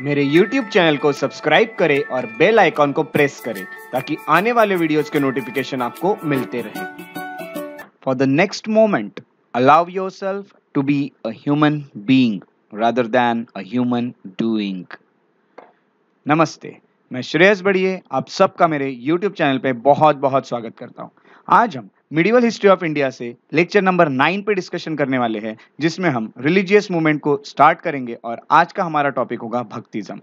मेरे YouTube channel को subscribe करें और बेल आइकॉन को प्रेस करें ताकि आने वाले वीडियोस के नोटिफिकेशन आपको मिलते रहे for the next moment allow yourself to be a being rather than human doing नमस्ते मैं श्रेयस बढ़िए आप सबका मेरे YouTube चैनल पे बहुत बहुत स्वागत करता हूँ आज हम मिडिवल हिस्ट्री ऑफ इंडिया से लेक्चर नंबर नाइन पे डिस्कशन करने वाले हैं जिसमें हम रिलीजियस मूवमेंट को स्टार्ट करेंगे और आज का हमारा टॉपिक होगा भक्तिज्म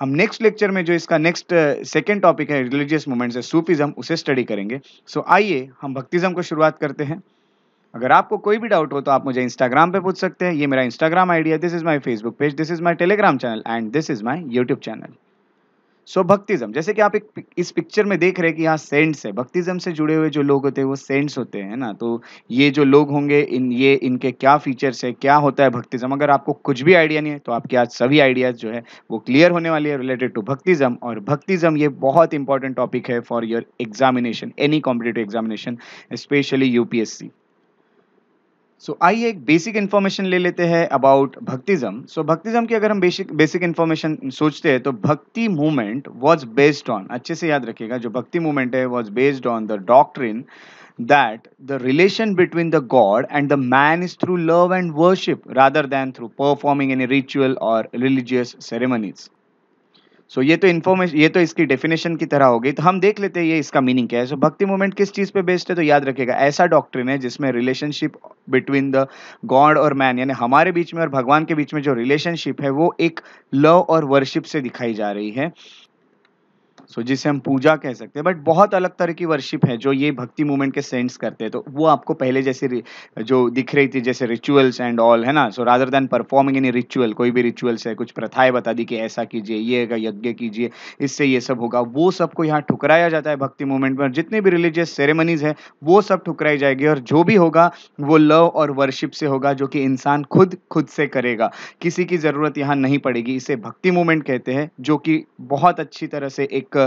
हम नेक्स्ट लेक्चर में जो इसका नेक्स्ट सेकेंड टॉपिक है रिलीजियस मूवमेंट से सूफिज्म उसे स्टडी करेंगे सो so, आइए हम भक्तिज्म को शुरुआत करते हैं अगर आपको कोई भी डाउट हो तो आप मुझे इंस्टाग्राम पे पूछ सकते हैं ये मेरा Instagram idea this is my Facebook page this is my Telegram channel and this is my YouTube channel so so, भक्तिज्म जैसे कि आप एक इस पिक्चर में देख रहे हैं कि यहाँ सेंट्स है भक्तिज्म से जुड़े हुए जो लोग होते हैं वो सेंट्स होते हैं ना तो ये जो लोग होंगे इन ये इनके क्या फीचर्स है क्या होता है भक्तिज्म अगर आपको कुछ भी आइडिया नहीं है तो आपके आज सभी आइडियाज जो है वो क्लियर होने वाली है रिलेटेड टू भक्तिज्म और भक्तिज्म ये बहुत इंपॉर्टेंट टॉपिक है for your examination any competitive examination especially UPSC so so, आइए एक बेसिक इन्फॉर्मेशन ले लेते हैं अबाउट भक्तिज्म सो so, भक्तिज्म की अगर हम बेसिक बेसिक इन्फॉर्मेशन सोचते हैं तो भक्ति मूवमेंट वॉज बेस्ड ऑन अच्छे से याद रखिएगा जो भक्ति मूवमेंट है was based on the doctrine that the relation between the God and the man is through love and worship rather than through performing any ritual और रिलीजियस सेरेमनीज सो so, ये तो information ये तो इसकी definition की तरह हो गई तो हम देख लेते हैं ये इसका मीनिंग क्या है सो so, भक्ति मूवमेंट किस चीज़ पे बेस्ड है तो याद रखेगा ऐसा डॉक्ट्रिन है जिसमें रिलेशनशिप बिटवीन द गॉड और मैन यानी हमारे बीच में और भगवान के बीच में जो रिलेशनशिप है वो एक लव और वर्शिप से दिखाई जा रही है सो so, जिसे हम पूजा कह सकते हैं बट बहुत अलग तरह की वर्शिप है जो ये भक्ति मूवमेंट के सेंट्स करते हैं तो वो आपको पहले जैसे जो दिख रही थी जैसे रिचुअल्स एंड ऑल है ना so rather than performing in ritual कोई भी रिचुअल्स है कुछ प्रथाएं बता दी कि ऐसा कीजिए ये यज्ञ कीजिए इससे ये सब होगा वो सबको यहाँ ठुकराया जाता है भक्ति मूवमेंट में जितने भी रिलीजियस सेरेमनीज है वो सब ठुकराई जाएगी और जो भी होगा वो लव और वर्शिप से होगा जो कि इंसान खुद खुद से करेगा किसी की ज़रूरत यहाँ नहीं पड़ेगी इसे भक्ति मूवमेंट कहते हैं जो कि बहुत अच्छी तरह से एक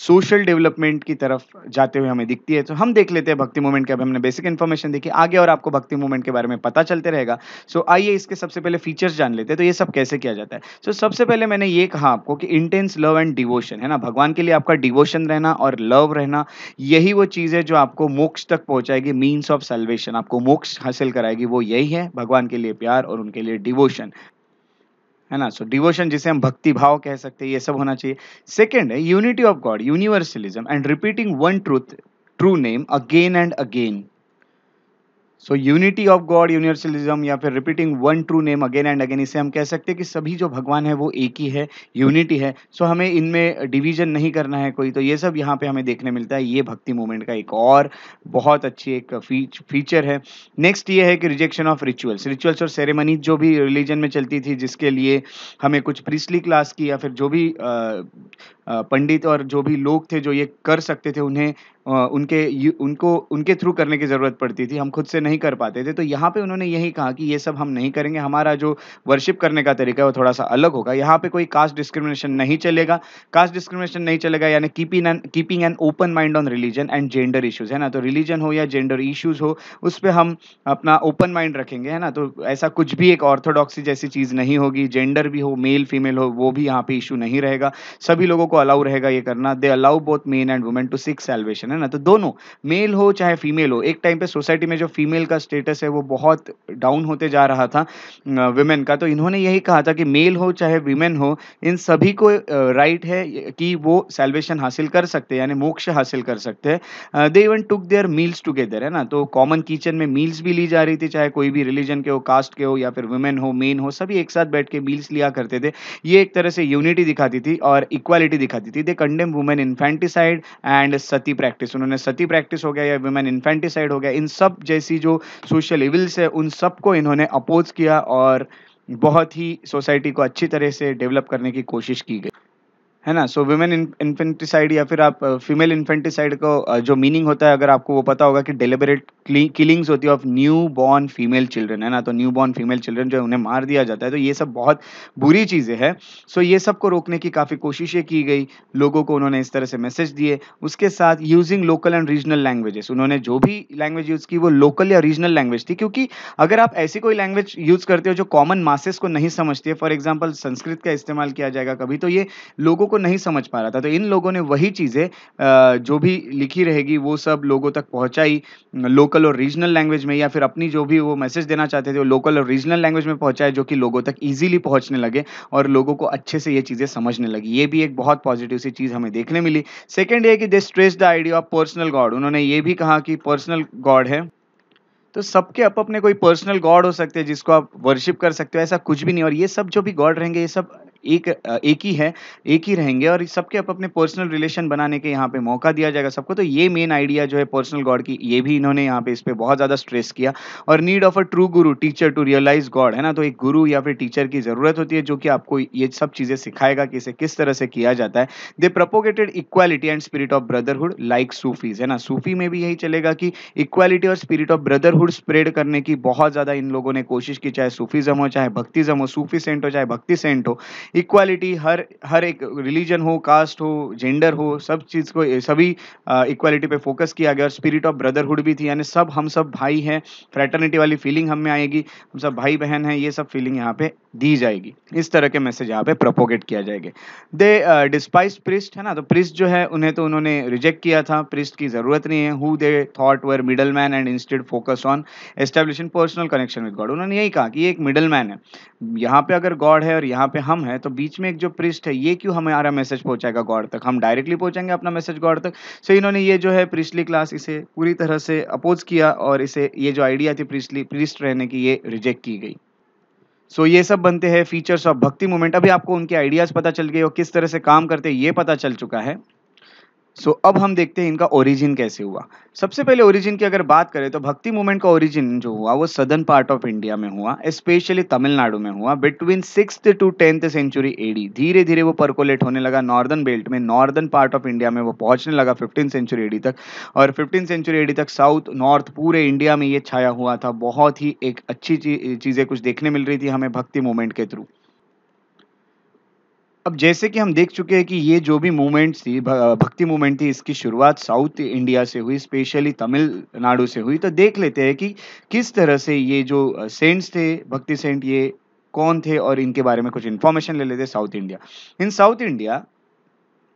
सोशल डेवलपमेंट की तरफ जाते हुए हमें दिखती है तो हम देख लेते हैं भक्ति मूवमेंट के अभी हमने बेसिक इन्फॉर्मेशन देखी आगे और आपको भक्ति मूवमेंट के बारे में पता चलते रहेगा सो so, आइए इसके सबसे पहले फीचर्स जान लेते हैं तो ये सब कैसे किया जाता है सो so, सबसे पहले मैंने ये कहा आपको कि इंटेंस लव एंड डिवोशन है ना भगवान के लिए आपका डिवोशन रहना और लव रहना यही वो चीज़ है जो आपको मोक्ष तक पहुँचाएगी मीन्स ऑफ सेल्वेशन आपको मोक्ष हासिल कराएगी वो यही है भगवान के लिए प्यार और उनके लिए डिवोशन है ना सो डिवोशन जिसे हम भक्ति भाव कह सकते हैं ये सब होना चाहिए सेकेंड है unity of God universalism and repeating one truth true name again and again so unity of God universalism या फिर repeating one true name again and again इसे हम कह सकते हैं कि सभी जो भगवान है वो एक ही है यूनिटी है सो so हमें इनमें डिवीजन नहीं करना है कोई तो ये सब यहाँ पे हमें देखने मिलता है ये भक्ति मूवमेंट का एक और बहुत अच्छी एक फीच फीचर है नेक्स्ट ये है कि रिजेक्शन ऑफ रिचुअल्स रिचुअल्स और सेरेमनीज जो भी रिलीजन में चलती थी जिसके लिए हमें कुछ प्रिस्ली क्लास की या फिर जो भी पंडित और जो भी लोग थे जो ये कर सकते थे उन्हें उनके यू उनको उनके थ्रू करने की ज़रूरत पड़ती थी हम खुद से नहीं कर पाते थे तो यहाँ पे उन्होंने यही कहा कि ये सब हम नहीं करेंगे हमारा जो वर्शिप करने का तरीका है वो थोड़ा सा अलग होगा यहाँ पे कोई कास्ट डिस्क्रिमिनेशन नहीं चलेगा कास्ट डिस्क्रिमिनेशन नहीं चलेगा यानी keeping an keeping an open mind on religion and gender issues है ना तो रिलीजन हो या जेंडर इशूज़ हो उस पर हम अपना ओपन माइंड रखेंगे है ना तो ऐसा कुछ भी एक ऑर्थोडॉक्सी जैसी चीज़ नहीं होगी जेंडर भी हो मेल फीमेल हो वो भी यहाँ पर इशू नहीं रहेगा सभी लोगों को अलाउ रहेगा ये करना they allow both men and women to seek salvation है है ना तो दोनों मेल हो चाहे फीमेल हो एक टाइम पे सोसाइटी में जो फीमेल का स्टेटस है वो बहुत डाउन होते जा रहा था वुमेन का तो इन्होंने यही कहा था कि मेल हो चाहे वीमेन हो इन सभी को राइट है कि वो सेल्वेशन हासिल कर सकते हैं यानी मोक्ष हासिल कर सकते हैं they even took their meals together है ना तो कॉमन किचन में मील्स भी ली जा रही थी चाहे कोई भी रिलीजन के हो कास्ट के हो या फिर वुमेन हो मेन हो सभी एक साथ बैठ के मील्स लिया करते थे ये एक तरह से यूनिटी दिखाती थी और इक्वालिटी दिखाती थी they condemn women infanticide and sati practice practice उन्होंने सती प्रैक्टिस हो गया या वुमेन इन्फेंटिसाइड हो गया इन सब जैसी जो सोशल इविल्स है उन सबको इन्होंने अपोज किया और बहुत ही सोसाइटी को अच्छी तरह से डेवलप करने की कोशिश की गई है ना सो वुमेन इन्फेंटिसाइड या फिर आप फीमेल uh, इन्फेंटिसाइड को uh, जो मीनिंग होता है अगर आपको वो पता होगा कि डिलिबरेट किलिंग्स होती है of newborn female children है ना तो न्यू बॉर्न फीमेल चिल्ड्रन जो उन्हें मार दिया जाता है तो ये सब बहुत बुरी चीज़ें हैं सो ये सब को रोकने की काफ़ी कोशिशें की गई लोगों को उन्होंने इस तरह से मैसेज दिए उसके साथ using local and regional languages उन्होंने जो भी लैंग्वेज यूज़ की वो लोकल या रीजनल लैंग्वेज थी क्योंकि अगर आप ऐसी कोई लैंग्वेज यूज़ करते हो जो कॉमन मासेस को नहीं है फॉर एग्जाम्पल संस्कृत का इस्तेमाल किया जाएगा कभी तो ये लोगों को नहीं समझ पा रहा था तो इन लोगों ने वही चीज़ें जो भी लिखी रहेगी वो सब लोगों तक पहुँचाई लोकल और रीजनल लैंग्वेज में या फिर अपनी जो भी वो मैसेज देना चाहते थे वो लोकल और रीजनल लैंग्वेज में पहुँचाए जो कि लोगों तक ईजिली पहुँचने लगे और लोगों को अच्छे से ये चीज़ें समझने लगी ये भी एक बहुत पॉजिटिव सी चीज़ हमें देखने मिली सेकेंड ये कि they stress the idea of personal God उन्होंने ये भी कहा कि पर्सनल गॉड है तो सबके अप अपने कोई पर्सनल गॉड हो सकते हैं जिसको आप वर्शिप कर सकते हो ऐसा कुछ भी नहीं और ये सब जो भी गॉड रहेंगे ये सब एक एक ही है एक ही रहेंगे और सबके अपने पर्सनल रिलेशन बनाने के यहाँ पे मौका दिया जाएगा सबको तो ये मेन आइडिया जो है पर्सनल गॉड की ये भी इन्होंने यहाँ पे इस पर बहुत ज़्यादा स्ट्रेस किया और need of a true guru teacher to realise God है ना तो एक गुरु या फिर टीचर की ज़रूरत होती है जो कि आपको ये सब चीज़ें सिखाएगा कि इसे किस तरह से किया जाता है they propagated equality and spirit of brotherhood like Sufis है ना सूफी में भी यही चलेगा कि इक्वालिटी और स्पिरिट ऑफ ब्रदरहुड स्प्रेड करने की बहुत ज़्यादा इन लोगों ने कोशिश की चाहे सूफीज़म हो चाहे भक्तिज़म हो सूफी सेंट हो चाहे भक्ति सेंट हो इक्वालिटी हर हर एक रिलीजन हो कास्ट हो जेंडर हो सब चीज़ को सभी इक्वालिटी पे फोकस किया गया और स्पिरिट ऑफ ब्रदरहुड भी थी यानी सब हम सब भाई हैं फ्रेटर्निटी वाली फीलिंग हम में आएगी हम सब भाई बहन हैं ये सब फीलिंग यहाँ पे दी जाएगी इस तरह के मैसेज यहाँ पे प्रोपोगेट किया जाएगा दे डिस्पाइज प्रिस्ट है ना तो प्रिस्ट जो है उन्हें तो उन्होंने रिजेक्ट किया था प्रिस्ट की ज़रूरत नहीं है who they thought were middleman and instead focus on establishing personal connection with God उन्होंने यही कहा कि ये एक मिडल मैन है यहाँ पे अगर गॉड है और यहाँ पे हम हैं तो बीच में एक जो प्रिस्ट है ये क्यों हमारा मैसेज पहुँचाएगा गॉड तक हम डायरेक्टली पहुंचाएंगे अपना मैसेज गॉड तक सो इन्होंने ये जो है प्रिस्टली क्लास इसे पूरी तरह से अपोज किया और इसे ये जो आइडिया थी प्रिस्टली प्रिस्ट रहने की ये रिजेक्ट की गई सो ये सब बनते हैं फीचर्स ऑफ भक्ति मूवमेंट अभी आपको उनके आइडियाज़ पता चल गए और किस तरह से काम करते हैं ये पता चल चुका है सो अब हम देखते हैं इनका ओरिजिन कैसे हुआ सबसे पहले ओरिजिन की अगर बात करें तो भक्ति मूवमेंट का ओरिजिन जो हुआ वो सदर्न पार्ट ऑफ इंडिया में हुआ स्पेशली तमिलनाडु में हुआ between six to tenth century AD धीरे धीरे वो परकोलेट होने लगा नॉर्दर्न बेल्ट में नॉर्दर्न पार्ट ऑफ इंडिया में वो पहुंचने लगा फिफ्टीन सेंचुरी एडी तक और फिफ्टीन सेंचुरी एडी तक साउथ नॉर्थ पूरे इंडिया में ये छाया हुआ था बहुत ही एक अच्छी चीज़ें कुछ देखने मिल रही थी हमें भक्ति मूवमेंट के थ्रू अब जैसे कि हम देख चुके हैं कि ये जो भी मूवमेंट थी भक्ति मूवमेंट थी इसकी शुरुआत साउथ इंडिया से हुई स्पेशली तमिलनाडु से हुई तो देख लेते हैं कि किस तरह से ये जो सेंट्स थे भक्ति सेंट ये कौन थे और इनके बारे में कुछ इन्फॉर्मेशन ले लेते south India in south India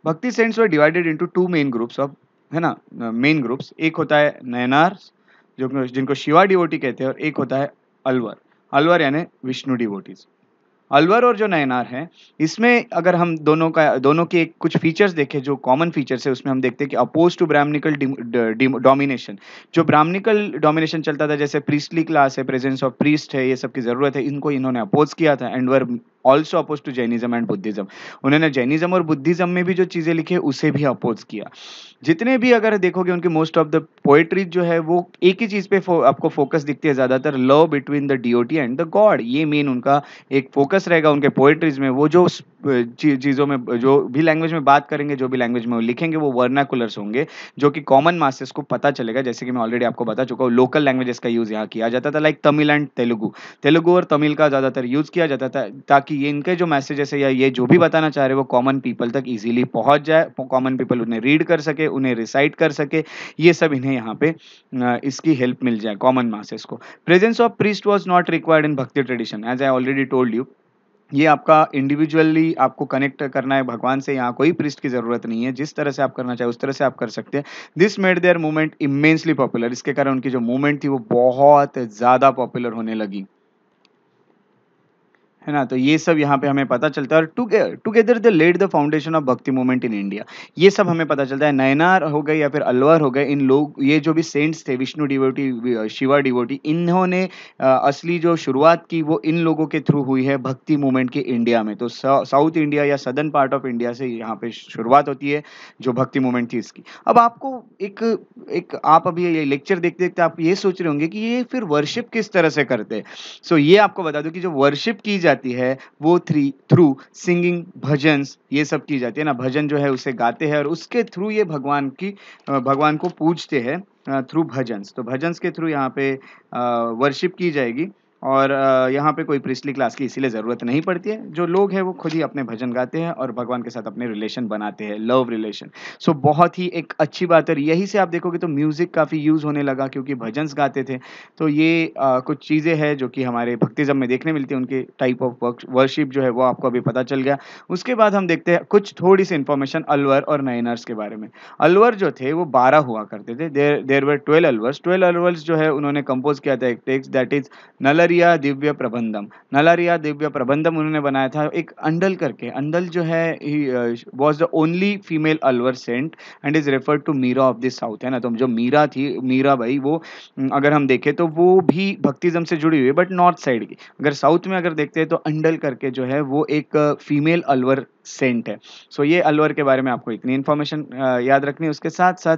bhakti saints were divided into two main groups of है ना मेन ग्रुप्स एक होता है नैनार जो जिनको शिवा डिवोटी कहते हैं और एक होता है अलवर अलवर यानी विष्णु डिवोटीज़ अलवर और जो नयनार है इसमें अगर हम दोनों का दोनों के कुछ फीचर्स देखें जो कॉमन फीचर्स है उसमें हम देखते हैं कि अपोज टू ब्राह्मणिकल डोमिनेशन जो ब्राह्मणिकल डोमिनेशन चलता था जैसे प्रीस्टली क्लास है प्रेजेंस ऑफ प्रीस्ट है ये सब की ज़रूरत है इनको इन्होंने अपोज किया था and were also oppose to Jainism and Buddhism उन्होंने जैनिज्म और बुद्धिज्म में भी जो चीज़ें लिखी है उसे भी अपोज किया जितने भी अगर देखोगे उनकी मोस्ट ऑफ द पोएट्रीज जो है वो एक ही चीज़ पे फो, आपको फोकस दिखती है ज़्यादातर love between the devotee and the God ये मेन उनका एक फोकस रहेगा उनके पोएट्रीज में वो जो चीज़ों में जो भी लैंग्वेज में बात करेंगे जो भी लैंग्वेज में वो लिखेंगे वो वर्नाकुलर्स होंगे जो कि कॉमन मासेस को पता चलेगा जैसे कि मैं ऑलरेडी आपको बता चुका हूँ लोकल लैंग्वेजेस का यूज़ यहाँ किया जाता था लाइक तमिल एंड तेलुगु तेलुगु और तमिल का ज़्यादातर यूज़ किया जाता था ताकि ये इनके जो मैसेजेस है या ये जो भी बताना चाह रहे वो कॉमन पीपल तक ईजिली पहुँच जाए कॉमन पीपल उन्हें रीड कर सके उन्हें रिसाइट कर सके ये सब इन्हें यहाँ पे इसकी हेल्प मिल जाए कॉमन मासेस को presence of priest was not required in bhakti tradition as I already told you ये आपका इंडिविजुअली आपको कनेक्ट करना है भगवान से यहाँ कोई प्रिस्ट की जरूरत नहीं है जिस तरह से आप करना चाहे उस तरह से आप कर सकते हैं this made their movement immensely popular इसके कारण उनकी जो मूवमेंट थी वो बहुत ज़्यादा पॉपुलर होने लगी है ना तो ये सब यहाँ पे हमें पता चलता है और together together the led the foundation of bhakti movement in India ये सब हमें पता चलता है नयनार हो गए या फिर अलवर हो गए इन लोग ये जो भी सेंट्स थे विष्णु डिवोटी शिवा डिवोटी इन्होंने असली जो शुरुआत की वो इन लोगों के थ्रू हुई है भक्ति मूवमेंट की इंडिया में तो साउथ इंडिया या सदर्न पार्ट ऑफ इंडिया से यहाँ पे शुरुआत होती है जो भक्ति मूवमेंट थी इसकी अब आपको एक एक आप अभी ये लेक्चर देखते देखते आप ये सोच रहे होंगे कि ये फिर वर्शिप किस तरह से करते हैं सो ये आपको बता दो कि जो वर्शिप की जाए जाती है वो थ्री थ्रू सिंगिंग भजन ये सब की जाती है ना भजन जो है उसे गाते हैं और उसके थ्रू ये भगवान की भगवान को पूजते हैं थ्रू भजन तो भजन के थ्रू यहाँ पे वर्शिप की जाएगी और यहाँ पे कोई प्रिस्टली क्लास की इसीलिए ज़रूरत नहीं पड़ती है जो लोग हैं वो खुद ही अपने भजन गाते हैं और भगवान के साथ अपने रिलेशन बनाते हैं लव रिलेशन सो बहुत ही एक अच्छी बात है यही से आप देखोगे तो म्यूज़िक काफ़ी यूज़ होने लगा क्योंकि भजन्स गाते थे तो ये आ, कुछ चीज़ें हैं जो कि हमारे भक्तिज़म में देखने मिलती है उनके टाइप ऑफ वर्शिप जो है वो आपको अभी पता चल गया उसके बाद हम देखते हैं कुछ थोड़ी सी इन्फॉर्मेशन अलवर और नयनर्स के बारे में अलवर जो थे वो बारह हुआ करते थे there there were twelve Alvars twelve Alvars जो है उन्होंने कंपोज किया था एक टेक्स दैट इज नलर नलरिया दिव्य प्रबंधम नलरिया दिव्य प्रबंधम उन्होंने बनाया था एक अंडल करके अंडल जो है was the only female Alvar saint and is refer to Meera of this south है ना तो जो मीरा थी मीरा भाई वो mm, अगर हम देखें तो वो भी भक्तिज्म से जुड़ी हुई है बट नॉर्थ साइड की अगर साउथ में अगर देखते हैं तो अंडल करके जो है वो एक फीमेल uh, अलवर सेंट है सो so, ये अलवर के बारे में आपको इतनी इन्फॉर्मेशन याद रखनी है उसके साथ साथ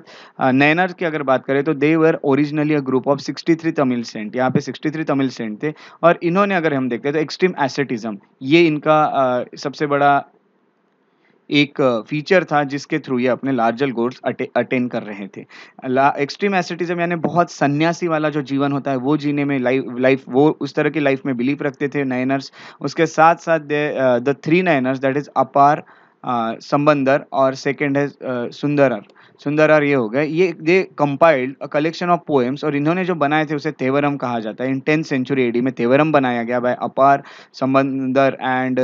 नैनर की अगर बात करें तो they were originally a group of 63 Tamil saint यहाँ पे 63 तमिल सेंट थे और इन्होंने अगर हम देखते हैं तो एक्सट्रीम एसेटिज्म ये इनका आ, सबसे बड़ा एक फीचर था जिसके थ्रू ये अपने लार्जर गोल्स अटे, अटेन कर रहे थे एक्सट्रीम एसेटिज्म यानी बहुत सन्यासी वाला जो जीवन होता है वो जीने में लाइफ लाइफ वो उस तरह की लाइफ में बिलीव रखते थे नयनर्स उसके साथ साथ the three Nayanars that is Appar Sambandar और सेकेंड है सुंदरर सुंदरार ये हो गए ये they compiled a collection of poems और इन्होंने जो बनाए थे उसे तेवरम कहा जाता है इन टेंथ सेंचुरी एडी में तेवरम बनाया गया बाय अपार समंदर एंड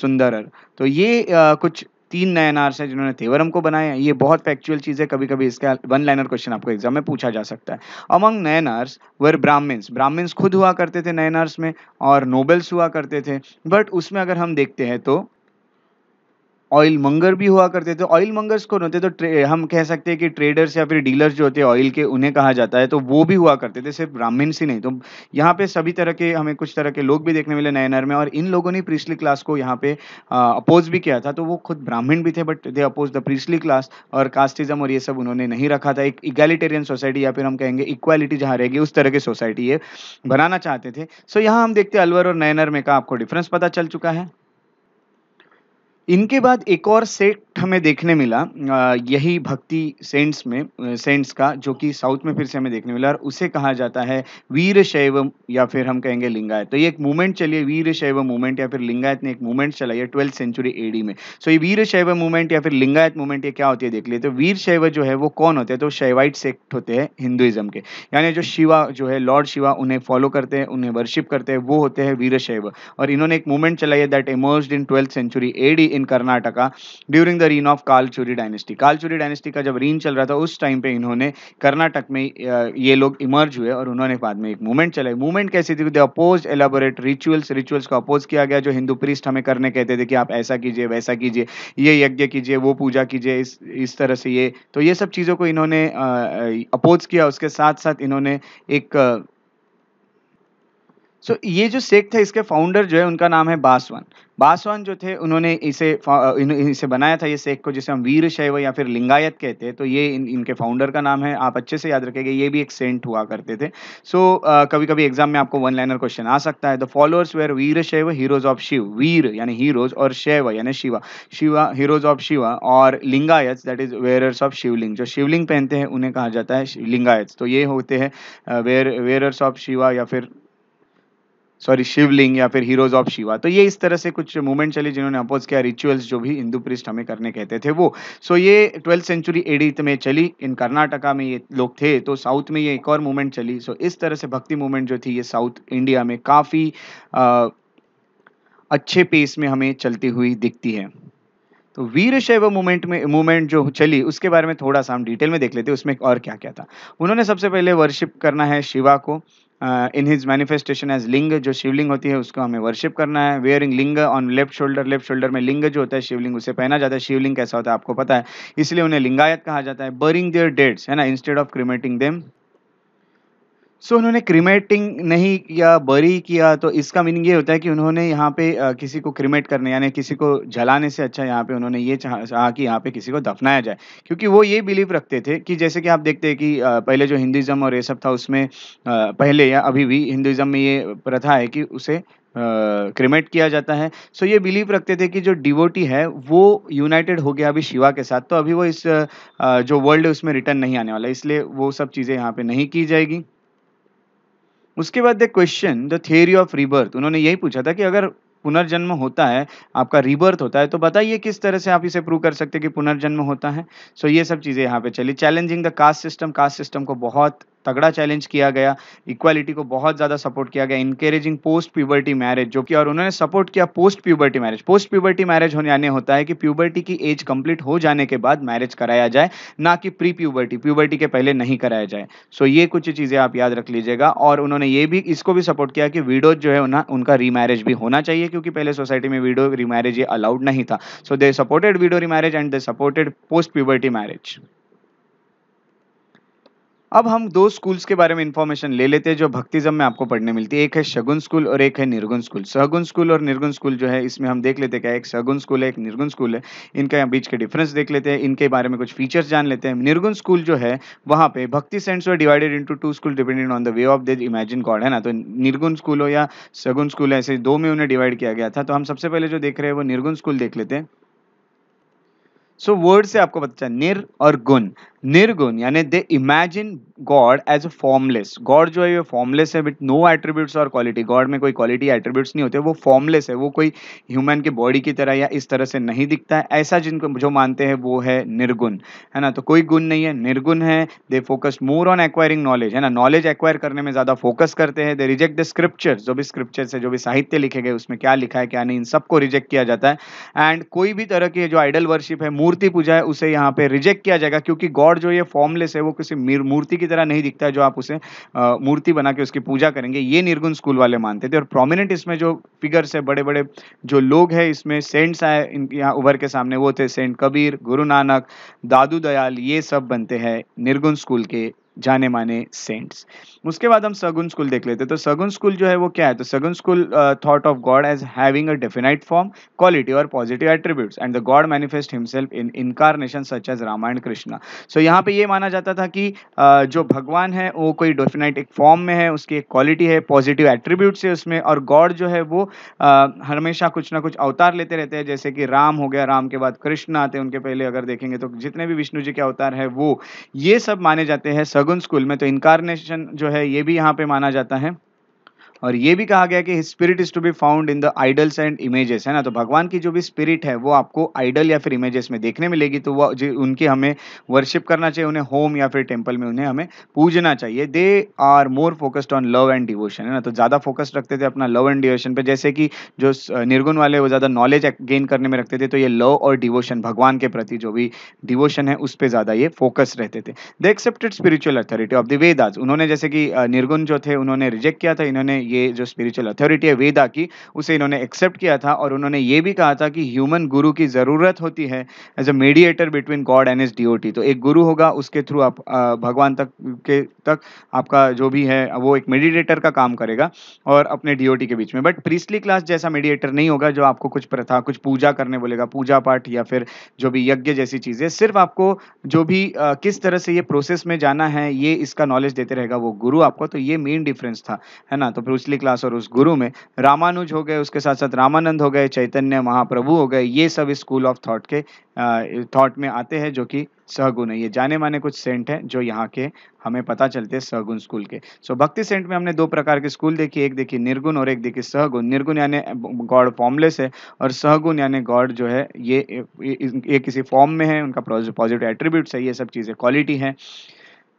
सुंदरर तो ये आ, कुछ तीन नए हैं जिन्होंने तेवरम को बनाया हैं ये बहुत फैक्चुअल चीज़ है कभी कभी इसका वन लाइनर क्वेश्चन आपको एग्जाम में पूछा जा सकता है अमंग नए वर ब्राह्मिन्स ब्राह्मिन्स खुद हुआ करते थे नए में और नोबेल्स हुआ करते थे बट उसमें अगर हम देखते हैं तो ऑयल मंगर भी हुआ करते थे ऑयल मंगर्स कौन होते तो हम कह सकते हैं कि ट्रेडर्स या फिर डीलर्स जो होते हैं ऑयल के उन्हें कहा जाता है तो वो भी हुआ करते थे सिर्फ ब्राह्मण ही नहीं तो यहाँ पे सभी तरह के हमें कुछ तरह के लोग भी देखने मिले नयनर में और इन लोगों ने प्रीसली क्लास को यहाँ पे अपोज भी किया था तो वो खुद ब्राह्मीण भी थे but they oppose the priestly class और कास्टिज्म और ये सब उन्होंने नहीं रखा था एक इगेलिटेरियन सोसाइटी या फिर हम कहेंगे इक्वालिटी जहाँ रहेगी उस तरह की सोसाइटी ये बनाना चाहते थे सो यहाँ हम देखते अलवर और नयनर में का आपको डिफरेंस पता चल चुका है इनके बाद एक और सेट इफेक्ट हमें देखने मिला यही भक्ति सेंट्स में सेंट्स का जो कि साउथ में फिर से हमें देखने मिला और उसे कहा जाता है वीर शैव या फिर हम कहेंगे लिंगायत तो ये एक मूवमेंट चलिए वीर शैव मूवमेंट या फिर लिंगायत ने एक मूवमेंट चलाई है ट्वेल्थ सेंचुरी एडी में सो ये वीर शैव मूवमेंट या फिर लिंगायत मूवमेंट ये क्या होती है देख लिए तो वीर शैव जो है वो कौन होते हैं तो शैवाइट सेक्ट होते हैं हिंदुइज्म के यानी जो शिवा जो है लॉर्ड शिवा उन्हें फॉलो करते हैं उन्हें वर्शिप करते हैं वो होते हैं वीर शैव और इन्होंने एक मूवमेंट चलाई है that emerge in twelfth century AD in Karnataka during the reign of Kalachuri dynasty Kalachuri dynasty का जब रीन चल रहा था उस टाइम पे इन्होंने कर्नाटक में ये लोग इमर्ज हुए और उन्होंने बाद में एक मूवमेंट चलाई मूवमेंट कैसी थी अपोज एलाबोरेट रिचुअल्स रिचुअल्स को अपोज किया गया जो हिंदू प्रिस्ट हमें करने कहते थे कि आप ऐसा कीजिए वैसा कीजिए ये यज्ञ कीजिए वो पूजा कीजिए इस इस तरह से ये तो ये सब चीज़ों को इन्होंने अपोज किया उसके साथ साथ इन्होंने एक सो ये जो सेक था इसके फाउंडर जो है उनका नाम है बासवान बासवान जो थे उन्होंने इसे इसे बनाया था ये सेक को जिसे हम वीर शैव या फिर लिंगायत कहते हैं तो ये इन, इनके फाउंडर का नाम है आप अच्छे से याद रखेंगे ये भी एक सेंट हुआ करते थे सो so, uh, कभी कभी एग्जाम में आपको वन लाइनर क्वेश्चन आ सकता है द फॉलोअर्स वेयर वीर शैव हीरोज ऑफ शिव वीर यानी हीरोज और शैव यानी शिवा शिवा हीरोज ऑफ शिवा और Lingayat that is wearers of Shivling जो शिवलिंग पहनते हैं उन्हें कहा जाता है लिंगायत तो ये होते हैं वेयर वेयरर्स ऑफ शिवा या फिर सॉरी शिवलिंग या फिर हीरोज ऑफ शिवा तो ये इस तरह से कुछ मूवमेंट चले जिन्होंने अपोज किया रिचुअल्स जो भी हिंदू प्रिस्ट हमें करने कहते थे वो सो so ये ट्वेल्थ सेंचुरी एडीत में चली इन कर्नाटका में ये लोग थे तो साउथ में ये एक और मूवमेंट चली सो so इस तरह से भक्ति मूवमेंट जो थी ये साउथ इंडिया में काफ़ी अच्छे पेस में हमें चलती हुई दिखती है तो वीर शैव मूवमेंट में मूवमेंट जो चली उसके बारे में थोड़ा सा हम डिटेल में देख लेते हैं उसमें और क्या क्या था उन्होंने सबसे पहले वर्शिप करना है शिवा को इन हिज मैनिफेस्टेशन एज लिंग जो शिवलिंग होती है उसको हमें वर्शिप करना है wearing linga on left shoulder left shoulder में लिंग जो होता है शिवलिंग उसे पहना जाता है शिवलिंग कैसा होता है आपको पता है इसलिए उन्हें लिंगायत कहा जाता है बरिंग देयर डेड्स है ना instead of cremating them so उन्होंने क्रिमेटिंग नहीं किया बरी किया तो इसका मीनिंग ये होता है कि उन्होंने यहाँ पे किसी को क्रिमेट करने यानी किसी को जलाने से अच्छा यहाँ पे उन्होंने ये चाह- चाहा कि यहाँ पे किसी को दफनाया जाए क्योंकि वो ये बिलीव रखते थे कि जैसे कि आप देखते हैं कि पहले जो हिंदुज़म और ये सब था उसमें पहले या अभी भी हिंदुज़म में ये प्रथा है कि उसे क्रिमेट किया जाता है सो ये बिलीव रखते थे कि जो डिवोटी है वो यूनाइटेड हो गया अभी शिवा के साथ तो अभी वो इस जो वर्ल्ड है उसमें रिटर्न नहीं आने वाला इसलिए वो सब चीज़ें यहाँ पर नहीं की जाएगी उसके बाद the question the theory of rebirth उन्होंने यही पूछा था कि अगर पुनर्जन्म होता है आपका रिबर्थ होता है तो बताइए किस तरह से आप इसे प्रूव कर सकते हैं कि पुनर्जन्म होता है सो so, ये सब चीज़ें यहाँ पे चली challenging the caste system caste system को बहुत तगड़ा चैलेंज किया गया इक्वालिटी को बहुत ज़्यादा सपोर्ट किया गया इंकरेजिंग पोस्ट प्यूबर्टी मैरिज जो कि और उन्होंने सपोर्ट किया post puberty marriage post puberty marriage होने यानी होता है कि प्यूबर्टी की एज कंप्लीट हो जाने के बाद मैरिज कराया जाए ना कि प्री प्यूबर्टी प्यूबर्टी के पहले नहीं कराया जाए सो ये कुछ चीज़ें आप याद रख लीजिएगा और उन्होंने ये भी इसको भी सपोर्ट किया कि वीडोज जो है ना उनका रीमैरिज भी होना चाहिए क्योंकि पहले सोसाइटी में वीडो रीमैरिज ये अलाउड नहीं था so they supported widow remarriage and they supported post puberty marriage अब हम दो स्कूल्स के बारे में इन्फॉर्मेशन ले लेते हैं जो भक्तिज्म में आपको पढ़ने मिलती है एक है शगुन स्कूल और एक है निर्गुण स्कूल सहगुण स्कूल और निर्गुण स्कूल जो है इसमें हम देख लेते हैं क्या एक सगुन स्कूल है एक निर्गुण स्कूल है इनका बीच के डिफरेंस देख लेते हैं इनके बारे में कुछ फीचर्स जान लेते हैं निर्गुण स्कूल जो है वहाँ पे भक्ति सेंट्स और divided into two school dependent on the way of the imagine God है ना तो निर्गुण स्कूल हो या सगुन स्कूल ऐसे दो में उन्हें डिवाइड किया गया था तो हम सबसे पहले जो देख रहे हैं वो निर्गुण स्कूल देख लेते हैं सो वर्ड से आपको पता चला निर और गुण निर्गुण यानी they imagine God as a formless God जो है ये फॉर्मलेस है विथ नो एट्रीब्यूट्स और क्वालिटी गॉड में कोई क्वालिटी एट्रीब्यूट्स नहीं होते वो फॉर्मलेस है वो कोई ह्यूमन के बॉडी की तरह या इस तरह से नहीं दिखता है ऐसा जिनको जो मानते हैं वो है निर्गुण है ना तो कोई गुण नहीं है निर्गुण है they focus more on acquiring knowledge है ना नॉलेज एक्वायर करने में ज़्यादा फोकस करते हैं दे रिजेक्ट द स्क्रिप्चर्स जो भी स्क्रिप्चर्स है जो भी साहित्य लिखे गए उसमें क्या लिखा है क्या नहीं इन सबको रिजेक्ट किया जाता है एंड कोई भी तरह की जो आइडल वर्शिप है मूर्ति पूजा है उसे यहाँ पे रिजेक्ट किया जाएगा क्योंकि गॉड जो ये फॉर्मलेस है वो किसी मूर्ति की तरह नहीं दिखता है जो आप उसे मूर्ति बना के उसकी पूजा करेंगे ये निर्गुण स्कूल वाले मानते थे और प्रोमिनेंट इसमें जो फिगर्स है बड़े बड़े जो लोग हैं इसमें सेंट्स आए इनके यहाँ उभर के सामने वो थे सेंट कबीर गुरु नानक दादू दयाल ये सब बनते हैं निर्गुण स्कूल के जाने माने सेंट्स उसके बाद हम सगुन स्कूल देख लेते हैं तो सगुन स्कूल जो है वो क्या है तो Saguna school thought of God as having a definite form quality और positive attributes and the God manifest himself in incarnation such as Ramayana Krishna so यहाँ पे ये माना जाता था कि uh, जो भगवान है वो कोई डेफिनाइट एक फॉर्म में है उसकी एक क्वालिटी है पॉजिटिव एट्रीब्यूट्स है उसमें और गॉड जो है वो uh, हमेशा कुछ ना कुछ अवतार लेते रहते हैं जैसे कि राम हो गया राम के बाद कृष्ण आते हैं उनके पहले अगर देखेंगे तो जितने भी विष्णु जी के अवतार है वो ये सब माने जाते हैं शगुन स्कूल में तो इनकारनेशन जो है ये भी यहाँ पे माना जाता है और ये भी कहा गया कि spirit is to be found in the idols and images है ना तो भगवान की जो भी स्पिरिट है वो आपको आइडल या फिर इमेजेस में देखने मिलेगी तो वह उनकी हमें वर्शिप करना चाहिए उन्हें होम या फिर टेम्पल में उन्हें हमें पूजना चाहिए they are more focused on love and devotion है ना तो ज़्यादा फोकस रखते थे अपना लव एंड डिवोशन पर जैसे कि जो निर्गुण वाले वो ज़्यादा नॉलेज गेन करने में रखते थे तो ये लव और डिवोशन भगवान के प्रति जो भी डिवोशन है उस पर ज़्यादा ये फोकस रहते थे the accepted spiritual authority of the Vedas उन्होंने जैसे कि निर्गुण जो थे उन्होंने रिजेक्ट किया था इन्होंने ये जो स्पिरिचुअल अथॉरिटी है वेदा की उसे इन्होंने एक्सेप्ट किया था और उन्होंने ये भी कहा था कि ह्यूमन गुरु की ज़रूरत होती है as a mediator between God and his devotee तो एक गुरु होगा उसके थ्रू आप भगवान तक के तक आपका जो भी है वो एक मेडिटेटर का काम करेगा और अपने डीओटी के बीच में बट प्रीस्टली क्लास जैसा मेडिएटर नहीं होगा जो आपको कुछ प्रथा कुछ पूजा करने बोलेगा पूजा पाठ या फिर जो भी यज्ञ जैसी चीज़ें सिर्फ आपको जो भी आ, किस तरह से ये प्रोसेस में जाना है ये इसका नॉलेज देते रहेगा वो गुरु आपको तो ये मेन डिफरेंस था है ना तो फिर ब्रूसली क्लास और उस गुरु में रामानुज हो गए उसके साथ साथ रामानंद हो गए चैतन्य महाप्रभु हो गए ये सब स्कूल ऑफ थॉट के थॉट में आते हैं जो कि सहगुण है ये जाने माने कुछ सेंट हैं जो यहाँ के हमें पता चलते हैं सहगुण स्कूल के सो so, भक्ति सेंट में हमने दो प्रकार के स्कूल देखी एक देखी निर्गुण और एक देखी सहगुण निर्गुण यानी गॉड फॉर्मलेस है और सहगुण यानी गॉड जो है ये ये किसी फॉर्म में है उनका पॉजिटिव एट्रीब्यूट्स है ये सब चीज़ें क्वालिटी हैं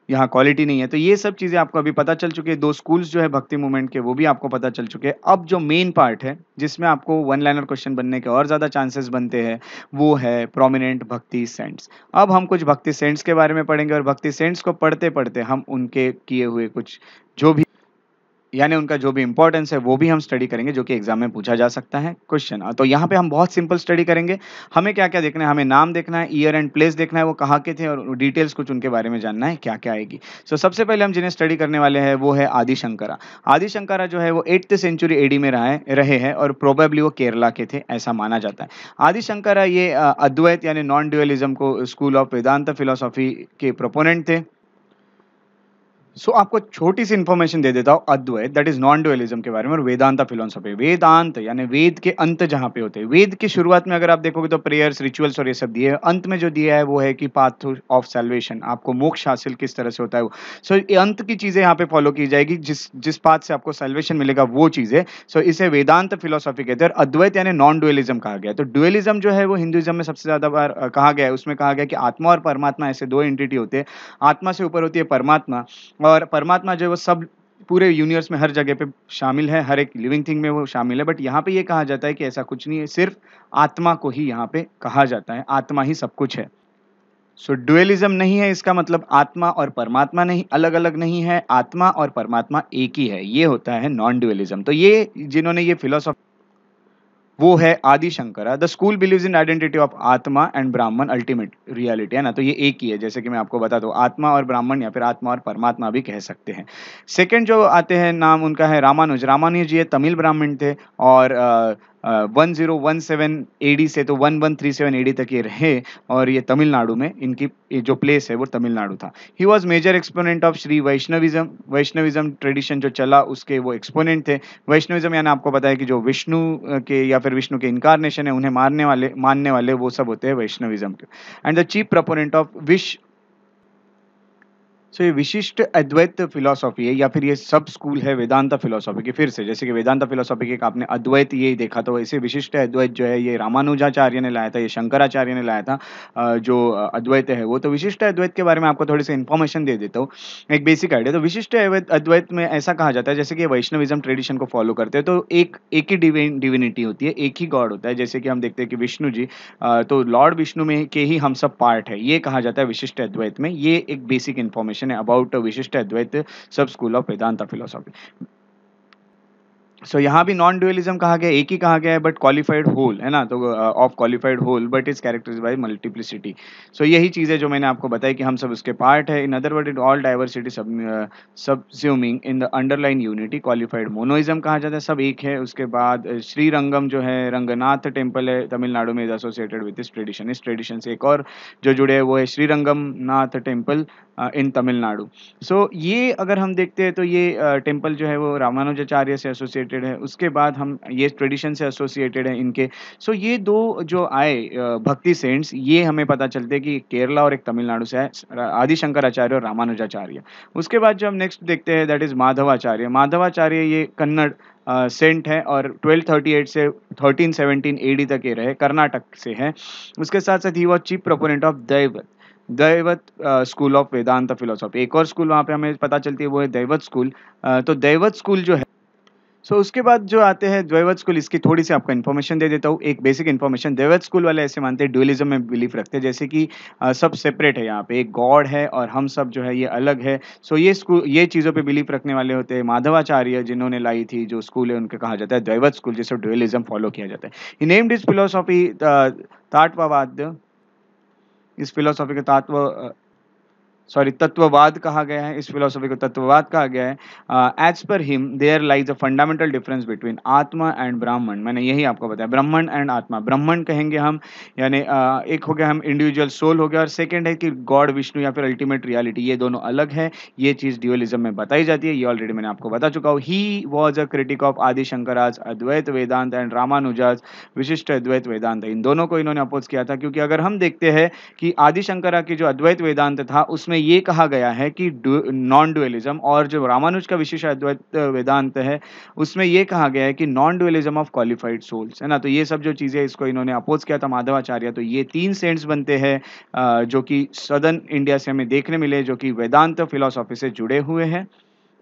यहाँ क्वालिटी नहीं है तो ये सब चीज़ें आपको अभी पता चल चुकी है दो स्कूल्स जो है भक्ति मूवमेंट के वो भी आपको पता चल चुके हैं अब जो मेन पार्ट है जिसमें आपको वन लाइनर क्वेश्चन बनने के और ज़्यादा चांसेस बनते हैं वो है प्रोमिनेंट भक्ति सेंट्स अब हम कुछ भक्ति सेंट्स के बारे में पढ़ेंगे और भक्ति सेंट्स को पढ़ते पढ़ते हम उनके किए हुए कुछ जो भी यानी उनका जो भी इंपॉर्टेंस है वो भी हम स्टडी करेंगे जो कि एग्जाम में पूछा जा सकता है क्वेश्चन तो यहाँ पे हम बहुत सिंपल स्टडी करेंगे हमें क्या क्या देखना है हमें नाम देखना है ईयर एंड प्लेस देखना है वो कहाँ के थे और डिटेल्स कुछ उनके बारे में जानना है क्या क्या आएगी सो so, सबसे पहले हम जिन्हें स्टडी करने वाले हैं वो है आदिशंकरा आदिशंकरा जो है वो एट्थ सेंचुरी एडी में रहा है रहे हैं और प्रोबेबली वो केरला के थे ऐसा माना जाता है आदिशंकरा ये अद्वैत यानी नॉन ड्यूअलिज्म को स्कूल ऑफ वेदांत फिलोसॉफी के प्रोपोनेंट थे सो so, आपको छोटी सी इन्फॉर्मेशन दे देता हूँ Advaita that is non dualism के बारे में और वेदांत फिलोसफी वेदांत यानी वेद के अंत जहाँ पे होते हैं वेद की शुरुआत में अगर आप देखोगे तो प्रेयर्स रिचुअल्स और ये सब दिए अंत में जो दिया है वो है कि पाथ ऑफ सेल्वेशन आपको मोक्ष हासिल किस तरह से होता है वो सो so, अंत की चीज़ें यहाँ पे फॉलो की जाएगी जिस जिस पाथ से आपको सेल्वेशन मिलेगा वो चीज़ें सो so, इसे वेदांत फिलोसॉफी कहते हैं और अद्वैत यानी नॉन डुअलिज्म कहा गया तो डुअलिज्म जो है वो हिंदुइज्म में सबसे ज़्यादा बार कहा गया है उसमें कहा गया कि आत्मा और परमात्मा ऐसे दो एंटिटी होते हैं आत्मा से ऊपर होती है परमात्मा और परमात्मा जो है वो सब पूरे यूनिवर्स में हर जगह पे शामिल है हर एक लिविंग थिंग में वो शामिल है बट यहाँ पे ये कहा जाता है कि ऐसा कुछ नहीं है सिर्फ आत्मा को ही यहाँ पे कहा जाता है आत्मा ही सब कुछ है सो so, डुअलिज्म नहीं है इसका मतलब आत्मा और परमात्मा नहीं अलग अलग नहीं है आत्मा और परमात्मा एक ही है ये होता है नॉन डुअलिज्म तो ये जिन्होंने ये फिलोसॉफी वो है Adi Shankara the school believe in identity of atma and Brahman ultimate reality है ना तो ये एक ही है जैसे कि मैं आपको बता दू आत्मा और ब्राह्मण या फिर आत्मा और परमात्मा भी कह सकते हैं सेकेंड जो आते हैं नाम उनका है रामानुज रामानुज ये तमिल ब्राह्मण थे और one zero one seven AD से तो one one three seven AD तक ये रहे और ये तमिलनाडु में इनकी जो प्लेस है वो तमिलनाडु था he was major exponent of Shri Vaishnavism Vaishnavism tradition जो चला उसके वो एक्सपोनेंट थे वैष्णविज्म यानी आपको पता है कि जो विष्णु के या फिर विष्णु के इनकारनेशन है उन्हें मारने वाले मानने वाले वो सब होते हैं वैष्णविज्म के and the chief proponent of विश सो ये विशिष्ट अद्वैत फिलोसॉफी है या फिर ये सब स्कूल है वेदांत फिलोसॉफी की फिर से जैसे कि वेदांत फिलोसॉफी के आपने अद्वैत ये देखा तो ऐसे विशिष्ट अद्वैत जो है ये रामानुजाचार्य ने लाया था ये शंकराचार्य ने लाया था जो अद्वैत है वो तो विशिष्ट अद्वैत के बारे में आपको थोड़ी सी इन्फॉर्मेशन दे देता हूँ एक बेसिक आइडिया तो विशिष्ट अद्वैत में ऐसा कहा जाता है जैसे कि वैष्णविज्म ट्रेडिशन को फॉलो करते हैं तो एक एक ही डिविनिटी होती है एक ही गॉड होता है जैसे कि हम देखते हैं कि विष्णु जी तो लॉर्ड विष्णु में के ही हम सब पार्ट है ये कहा जाता है विशिष्ट अद्वैत में ये एक बेसिक इन्फॉर्मेशन क्वेश्चन है about Vishishta Advaita sub school of Vedanta philosophy so so, यहाँ भी नॉन ड्यूअलिज्म कहा गया एक ही कहा गया है बट क्वालिफाइड होल है ना तो of qualified whole but is characters by multiplicity so यही चीज है जो मैंने आपको बताया कि हम सब उसके पार्ट है in other word it all diversity सब subsuming in the underline unity qualified monoism कहा जाता है सब एक है उसके बाद श्री uh, रंगम जो है रंगनाथ टेम्पल है तमिलनाडु में इज एसोसिएटेड विद इस ट्रेडिशन इस ट्रेडिशन से एक और जो जुड़े हैं वो है श्री रंगम नाथ टेम्पल इन तमिलनाडु सो ये अगर हम देखते हैं तो ये टेम्पल जो है वो रामानुजाचार्य से एसोसिएटेड है उसके बाद हम ये ट्रेडिशन से एसोसिएटेड है इनके सो ये दो जो आए भक्ति सेंट्स ये हमें पता चलते कि केरला और एक तमिलनाडु से है आदिशंकराचार्य और रामानुजाचार्य उसके बाद जो हम नेक्स्ट देखते हैं दैट इज़ माधवाचार्य माधवाचार्य ये कन्नड़ सेंट है और 1238 से 1317 एडी तक ये रहे कर्नाटक से है उसके साथ साथ ही वो चीफ प्रोपोनेंट ऑफ दैव दैवत स्कूल ऑफ वेदांत फिलोसॉफी एक और स्कूल वहाँ पे हमें पता चलती है वो है दैवत स्कूल तो दैवत स्कूल जो है सो so, उसके बाद जो आते हैं द्वैवत स्कूल इसकी थोड़ी सी आपको इन्फॉर्मेशन दे देता हूँ एक बेसिक इन्फॉर्मेशन द्वैवत स्कूल वाले ऐसे मानते हैं ड्यूलिज्म में बिलीफ रखते हैं जैसे कि आ, सब सेपरेट है यहाँ पे एक गॉड है और हम सब जो है ये अलग है सो so, ये स्कूल ये चीज़ों पे बिलीफ रखने वाले होते हैं माधवाचार्य जिन्होंने लाई थी जो स्कूल है उनके कहा जाता है द्वैवत स्कूल जिसे ड्यूलिज्म फॉलो किया जाता है नेम्ड इज फिलोसॉफी ताटवाद इस फिलोसॉफी के तत्व सॉरी तत्ववाद कहा गया है इस फिलोसफी को तत्ववाद कहा गया है as per him there lies a fundamental difference between atma and Brahman मैंने यही आपको बताया ब्राह्मण एंड आत्मा ब्राह्मण कहेंगे हम यानी uh, एक हो गया हम इंडिविजुअल सोल हो गया और सेकेंड है कि गॉड विष्णु या फिर अल्टीमेट रियालिटी ये दोनों अलग है ये चीज़ ड्यूअलिज्म में बताई जाती है ये ऑलरेडी मैंने आपको बता चुका हूँ he was a critic of Adi Shankara Advaita Vedanta and Ramanuja's Vishishta Advaita वेदांत इन दोनों को इन्होंने अपोज किया था क्योंकि अगर हम देखते हैं कि आदिशंकर की जो अद्वैत वेदांत था उसमें इसमें ये कहा गया है कि नॉन डुअलिज्म और जो रामानुज का विशेष अद्वैत वेदांत है उसमें ये कहा गया है कि non dualism of qualified souls है ना तो ये सब जो चीज़ें इसको इन्होंने अपोज किया था माधवाचार्य तो ये तीन सेंट्स बनते हैं जो कि सदन इंडिया से हमें देखने मिले जो कि वेदांत फिलोसॉफी से जुड़े हुए हैं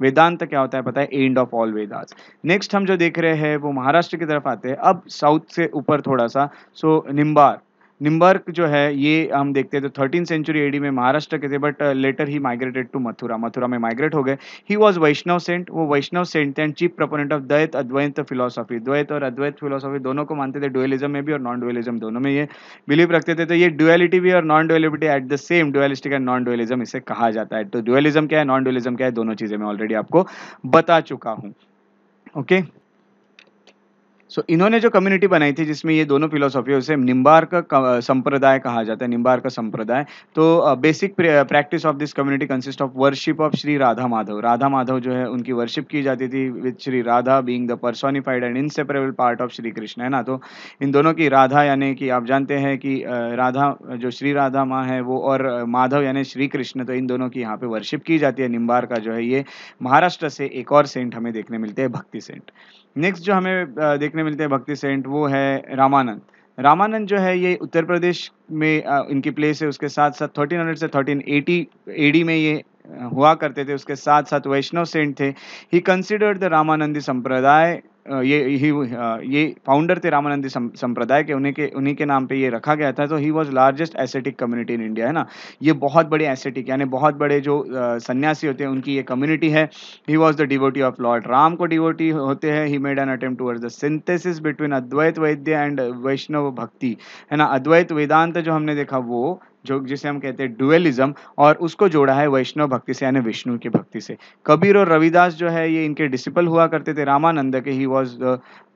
वेदांत क्या होता है पता है end of all Vedas next हम जो देख रहे हैं वो महाराष्ट्र की तरफ आते हैं अब साउथ से ऊपर थोड़ा सा सो निम्बार निम्बर्क जो है ये हम देखते हैं तो थर्टीन सेंचुरी एडी में महाराष्ट्र के थे but later he migrated to Mathura Mathura में माइग्रेट हो गए ही वॉज वैष्णव सेंट वो Vaishnav saint and chief proponent of Dvaita Advaita philosophy द्वैत और अद्वैत फिलोसॉफी दोनों को मानते थे डुअलिज्म में भी और नॉन डुअलिज्म दोनों में ये बिलीव रखते थे तो ये डुअलिटी भी और non duality at the same dualistic and non dualism इसे कहा जाता है तो डुअलिज्म क्या है नॉन डुअलिज्म क्या है दोनों चीज़ें मैं ऑलरेडी आपको बता चुका हूँ ओके okay? सो so, इन्होंने जो कम्युनिटी बनाई थी जिसमें ये दोनों फिलोसॉफी उसे निम्बार का संप्रदाय कहा जाता है निम्बार का संप्रदाय तो basic practice of this community consist of worship of Shri Radha Madhav Radha Madhav जो है उनकी वर्शिप की जाती थी with Shri Radha being the personified and inseparable part of Shri Krishna है ना तो इन दोनों की राधा यानी कि आप जानते हैं कि राधा जो श्री राधा माँ है वो और माधव यानी श्री कृष्ण तो इन दोनों की यहाँ पे वर्शिप की जाती है निम्बार का जो है ये महाराष्ट्र से एक और सेंट हमें देखने मिलते हैं भक्ति सेंट नेक्स्ट जो हमें देखने मिलते हैं भक्ति सेंट वो है रामानंद रामानंद जो है ये उत्तर प्रदेश में इनकी प्लेस है उसके साथ साथ थर्टीन हंड्रेड से थर्टीन एटी एडी में ये हुआ करते थे उसके साथ साथ वैष्णव सेंट थे ही कंसिडर्ड द रामानंदी संप्रदाय ये ही ये फाउंडर थे रामानंदी संप्रदाय के उन्हीं के उन्हीं के नाम पे ये रखा गया था तो he was largest ascetic community in India है ना ये बहुत बड़े एसेटिक यानी बहुत बड़े जो सन्यासी होते हैं उनकी ये कम्युनिटी है he was the devotee of lord Ram को डिवोटी होते हैं he made an attempt towards the synthesis between Advaita वैद्य एंड वैष्णव भक्ति है ना अद्वैत वेदांत जो हमने देखा वो जो जिसे हम कहते हैं डुअलिज्म और उसको जोड़ा है वैष्णव भक्ति से यानी विष्णु की भक्ति से कबीर और रविदास जो है ये इनके डिसिपल हुआ करते थे रामानंद के he was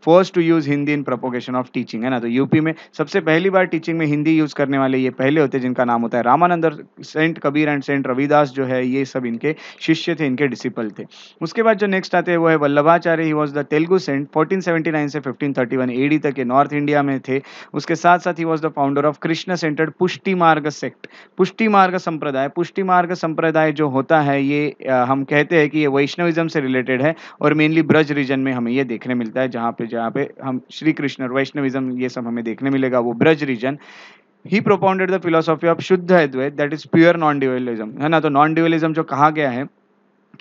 first to use Hindi in propagation of teaching है ना तो यूपी में सबसे पहली बार टीचिंग में हिंदी यूज़ करने वाले ये पहले होते हैं जिनका नाम होता है Ramanand saint Kabir and saint Ravidas जो है ये सब इनके शिष्य थे इनके डिसिपल थे उसके बाद जो नेक्स्ट आते हैं वो है Vallabhacharya he was the Telugu saint fourteen से फिफ्टीन थर्टी तक ये नॉर्थ इंडिया में थे उसके साथ साथ he was the founder of Krishna centred Pushti Marg sect पुष्टि मार्ग संप्रदाय पुष्टि मार्ग संप्रदाय जो होता है ये हम कहते हैं कि ये वैष्णविज्म से रिलेटेड है और मेनली ब्रज रीजन में हमें ये देखने मिलता है जहाँ पे लैंग्वेज यहाँ पे हम श्री कृष्ण और वैष्णविज्म ये सब हमें देखने मिलेगा वो Braj region he propounded the philosophy of Shuddh Advaita that is pure non dualism है ना तो नॉन ड्यूअलिज्म जो कहा गया है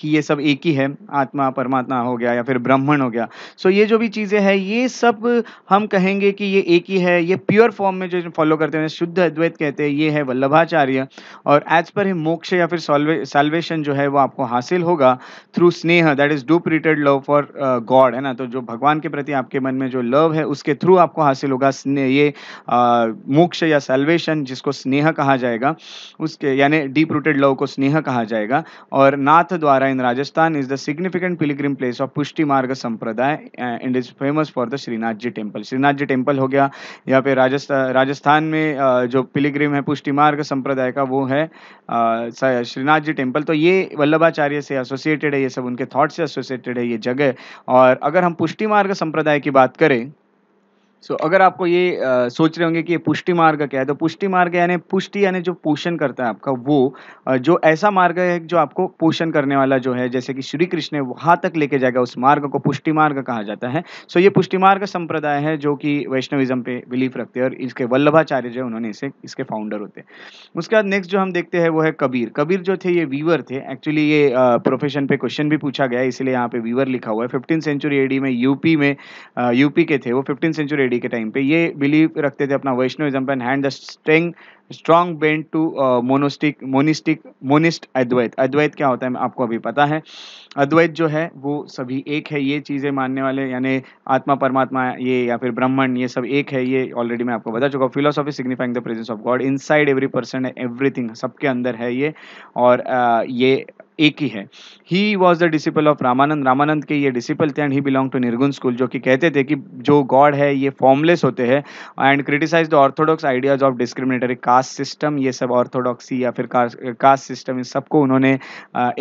कि ये सब एक ही है आत्मा परमात्मा हो गया या फिर ब्राह्मण हो गया सो ये जो भी चीज़ें हैं ये सब हम कहेंगे कि ये एक ही है ये प्योर फॉर्म में जो फॉलो करते हैं शुद्ध अद्वैत कहते हैं ये है वल्लभाचार्य और एज पर ही मोक्ष या फिर सॉल्वेशन जो है वो आपको हासिल होगा थ्रू स्नेह दैट इज़ डूप प्रिटेड लव फॉर गॉड है ना तो जो भगवान के प्रति आपके मन में जो लव है उसके थ्रू आपको हासिल होगा स्नेह ये uh, मोक्ष या सेल्वेशन जिसको स्नेह कहा जाएगा उसके यानी डीप रूटेड लव को स्नेह कहा जाएगा और नाथ द्वारा Yatra in Rajasthan is the significant pilgrim place of Pushti Marga Sampradaya uh, and is famous for the Shrinath ji temple Shrinath ji temple हो गया यहाँ पे राजस्थान राजस्थान में जो पिलीग्रिम है पुष्टि मार्ग संप्रदाय का वो है श्रीनाथ जी टेम्पल तो ये वल्लभाचार्य से एसोसिएटेड है ये सब उनके थॉट से एसोसिएटेड है ये जगह और अगर हम पुष्टि मार्ग संप्रदाय की बात करें सो so, अगर आपको ये आ, सोच रहे होंगे कि ये पुष्टि मार्ग क्या है तो पुष्टि मार्ग यानी पुष्टि यानी जो पोषण करता है आपका वो आ, जो ऐसा मार्ग है जो आपको पोषण करने वाला जो है जैसे कि श्री कृष्ण वहाँ तक लेके जाएगा उस मार्ग को पुष्टि मार्ग कहा जाता है सो so, ये पुष्टि मार्ग संप्रदाय है जो कि वैष्णविज्म पे बिलीफ रखते हैं और इसके वल्लभाचार्य जो है उन्होंने इसे इसके फाउंडर होते हैं उसके बाद नेक्स्ट जो हम देखते हैं वो है कबीर कबीर जो थे ये वीवर थे एक्चुअली ये प्रोफेशन पे क्वेश्चन भी पूछा गया इसलिए यहाँ पे वीवर लिखा हुआ है फिफ्टीन सेंचुरी एडी में यूपी में यूपी के थे वो फिफ्टीन सेंचुरी एडी के टाइम पे ये बिलीव रखते थे अपना वैष्णविज्म पे and the strong strong bent to monastic monistic monist Advaita Advaita क्या होता है आपको अभी पता है अद्वैत जो है वो सभी एक है ये चीज़ें मानने वाले यानी आत्मा परमात्मा ये या फिर ब्राह्मण ये सब एक है ये ऑलरेडी मैं आपको बता चुका हूँ philosophy signifying the presence of God inside every person everything सबके अंदर है ये और uh, ये एक ही है he was the disciple of Ramanand Ramanand के ये डिसिपल थे and he belong to Nirgun school जो कि कहते थे कि जो गॉड है ये फॉर्मलेस होते हैं and criticise the orthodox ideas of discriminatory का कास्ट सिस्टम ये सब ऑर्थोडॉक्सी या फिर कास्ट सिस्टम इन सबको उन्होंने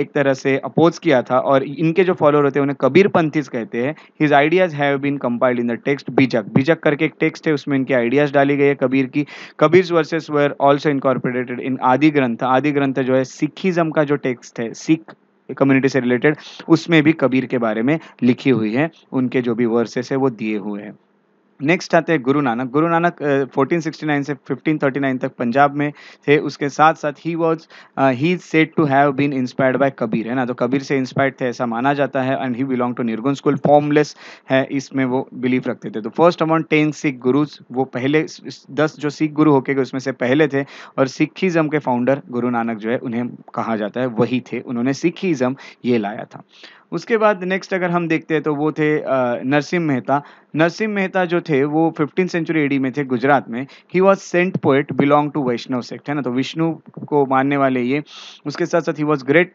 एक तरह से अपोज किया था और इनके जो फॉलोअर होते हैं उन्हें कबीर पंथीज कहते हैं his ideas have been compiled in the text Bijak Bijak करके एक टेक्स्ट है उसमें इनके आइडियाज डाली गई है कबीर की Kabir verses were also incorporated in Adi Granth आदि ग्रंथ जो है सिखिज्म का जो टेक्स्ट है सिख कम्युनिटी से रिलेटेड उसमें भी कबीर के बारे में लिखी हुई है उनके जो भी वर्सेस है वो दिए हुए हैं नेक्स्ट आते हैं Guru Nanak Guru Nanak fourteen sixty nine से फिफ्टीन थर्टी नाइन तक पंजाब में थे उसके साथ साथ he was he said to have been inspired by Kabir है ना तो कबीर से इंस्पायर्ड थे ऐसा माना जाता है and he belong to Nirgun school formless है इसमें वो बिलीव रखते थे तो first among ten Sikh gurus वो पहले दस जो सिख गुरु होके गए उसमें से पहले थे और सिखिज़म के फाउंडर गुरु नानक जो है उन्हें कहा जाता है वही थे उन्होंने सिखिज़म ये लाया था उसके बाद नेक्स्ट अगर हम देखते हैं तो वो थे नरसिम मेहता नरसिम मेहता जो थे वो फिफ्टीन सेंचुरी एडी में थे गुजरात में he was saint poet belong to Vaishnav sect है ना तो विष्णु को मानने वाले ये उसके साथ साथ he was great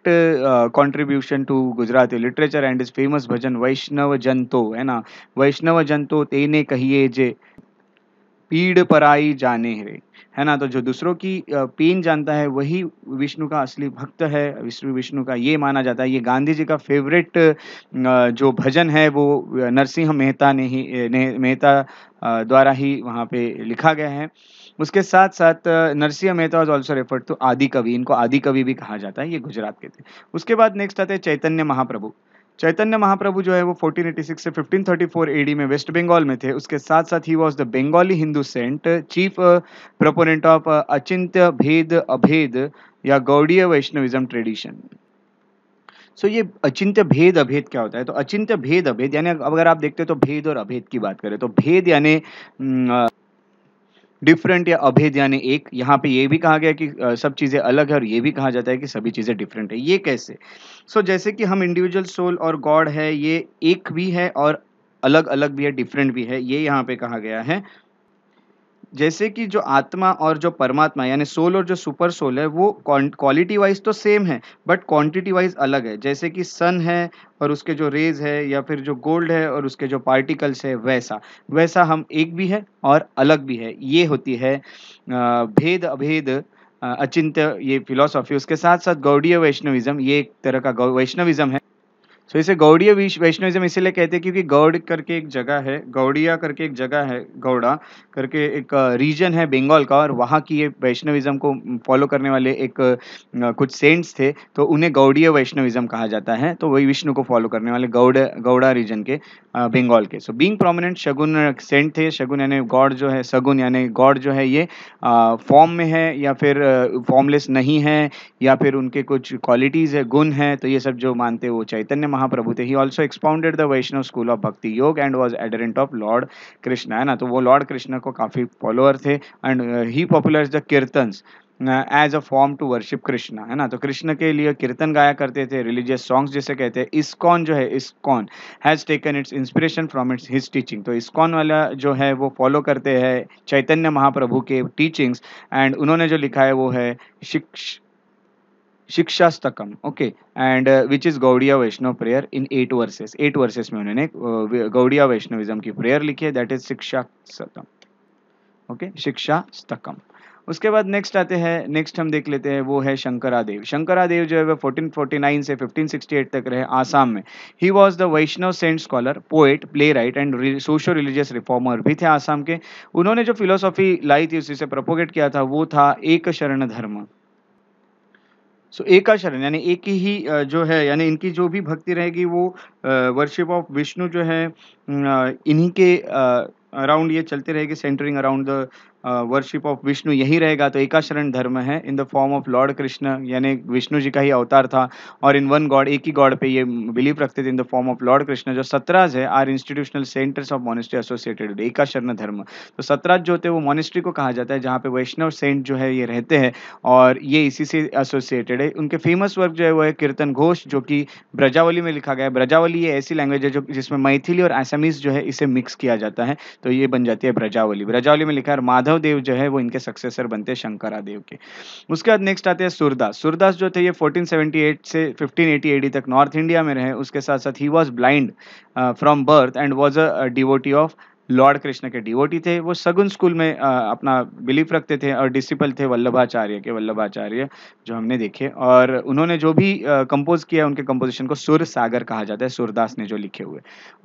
contribution to Gujarat literature and is famous bhajan Vaishnav जंतो है ना वैष्णव जंतो तेने कहिए जे पीड़ पराई जाने रे है ना तो जो दूसरों की पेन जानता है वही विष्णु का असली भक्त है विष्णु विष्णु का ये माना जाता है ये गांधी जी का फेवरेट जो भजन है वो नरसिंह मेहता ने ही मेहता द्वारा ही वहाँ पे लिखा गया है उसके साथ साथ Narsinh Mehta was also referred to Adi Kavi इनको आदि कवि भी कहा जाता है ये गुजरात के थे उसके बाद नेक्स्ट आते हैं चैतन्य महाप्रभु चैतन्य महाप्रभु जो है वो 1486 से 1534 एडी में वेस्ट बंगाल में थे उसके साथ साथ he was the Bengali Hindu saint chief proponent of Achintya Bhed Abhed या Gaudiya Vaishnavism tradition so so, ये अचिंत्य भेद अभेद क्या होता है तो अचिंत्य भेद अभेद यानी अगर आप देखते हैं तो भेद और अभेद की बात करें तो भेद यानी mm, uh, डिफरेंट या अभेद यानी एक यहाँ पे ये भी कहा गया कि सब चीज़ें अलग है और ये भी कहा जाता है कि सभी चीज़ें डिफरेंट है ये कैसे सो so, जैसे कि हम इंडिविजुअल सोल और गॉड है ये एक भी है और अलग अलग भी है डिफरेंट भी है ये यहाँ पे कहा गया है जैसे कि जो आत्मा और जो परमात्मा यानी सोल और जो सुपर सोल है वो क्वालिटी वाइज तो सेम है बट क्वांटिटी वाइज अलग है जैसे कि सन है और उसके जो रेज है या फिर जो गोल्ड है और उसके जो पार्टिकल्स है वैसा वैसा हम एक भी है और अलग भी है ये होती है भेद अभेद अचिंत्य ये फिलोसॉफी उसके साथ साथ गौड़ीय वैष्णविज्म ये एक तरह का वैष्णविज्म है सो इसे गौड़ीय वैष्णविज्म इसीलिए कहते हैं क्योंकि गौड़ करके एक जगह है गौड़िया करके एक जगह है गौड़ा करके एक रीजन है बंगाल का और वहाँ की ये वैष्णविज्म को फॉलो करने वाले एक कुछ सेंट्स थे तो उन्हें गौड़ीय वैष्णविज्म कहा जाता है तो वही विष्णु को फॉलो करने वाले गौड़ गौड़ा रीजन के बंगाल के so being prominent Sagun saint थे शगुन यानी गॉड जो है शगुन यानी गॉड जो है ये फॉर्म में है या फिर फॉर्मलेस नहीं है या फिर उनके कुछ क्वालिटीज़ है गुण है तो ये सब जो मानते वो चैतन्य महाप्रभु थे he also expounded the Vaishnav school of bhakti yoga and was adherent of lord Krishna है ना तो वो लॉर्ड कृष्ण को काफ़ी फॉलोअर थे and he popular the kirtan as a form to worship Krishna है ना तो कृष्ण के लिए कीर्तन गाया करते थे रिलीजियस सॉन्ग्स जिसे कहते हैं इस्कॉन जो है ISKCON has taken its inspiration from its his teaching तो इस्कॉन वाला जो है वो फॉलो करते हैं चैतन्य महाप्रभु के टीचिंग्स एंड उन्होंने जो लिखा है वो है शिक्ष Shikshashtakam okay and which is Gaudiya Vaishnav prayer in eight verses eight verses में उन्होंने गौड़िया uh, वैष्णविज्म की प्रेयर लिखी है दैट इज शिक्षा स्तकम ओके शिक्षा स्तकम उसके बाद नेक्स्ट आते हैं नेक्स्ट हम देख लेते हैं वो है शंकरादेव शंकरादेव जो है वह 1449 से 1568 तक रहे आसाम में he was the Vaishnav saint scholar poet playwright and social religious reformer भी थे आसाम के उन्होंने जो फिलोसॉफी लाई थी उसी से प्रपोगेट किया था वो था एक शरण धर्म सो एक का शरण यानी एक ही जो है यानी इनकी जो भी भक्ति रहेगी वो वर्शिप ऑफ विष्णु जो है इन्हीं के अराउंड ये चलते रहेगी centring around the worship of Vishnu यही रहेगा तो एकाशरण धर्म है in the form of lord Krishna यानी विष्णु जी का ही अवतार था और इन वन गॉड एक ही गॉड पे ये बिलीव रखते थे in the form of lord Krishna जो सतराज है are institutional centres of monastery associated Ekasarana Dharma तो सतराज जो होते हैं वो मोनिस्ट्री को कहा जाता है जहाँ पे वैष्णव सेंट जो है ये रहते हैं और ये इसी से एसोसिएटेड है उनके फेमस वर्क जो है वो है कीर्तन घोष जो कि ब्रजावली में लिखा गया है ब्रजावली ये ऐसी लैंग्वेज है जो जिसमें मैथिली और एसामीज जो है इसे मिक्स किया जाता है तो ये बन जाती है ब्रजावली ब्रजावली में लिखा है माधव माधव देव जो है वो इनके सक्सेसर बनते हैं शंकरा देव के उसके बाद नेक्स्ट आते हैं सूरदास सूरदास जो थे ये 1478 से 1580 एटी तक नॉर्थ इंडिया में रहे उसके साथ साथ he was blind from birth and was a devotee of lord Krishna के डिवोटी थे वो सगुन स्कूल में अपना बिलीफ रखते थे और डिसिपल थे वल्लभाचार्य के वल्लभाचार्य जो हमने देखे और उन्होंने जो भी कंपोज किया उनके कंपोजिशन को सुर सागर कहा जाता है सुरदास ने जो लिखे हुए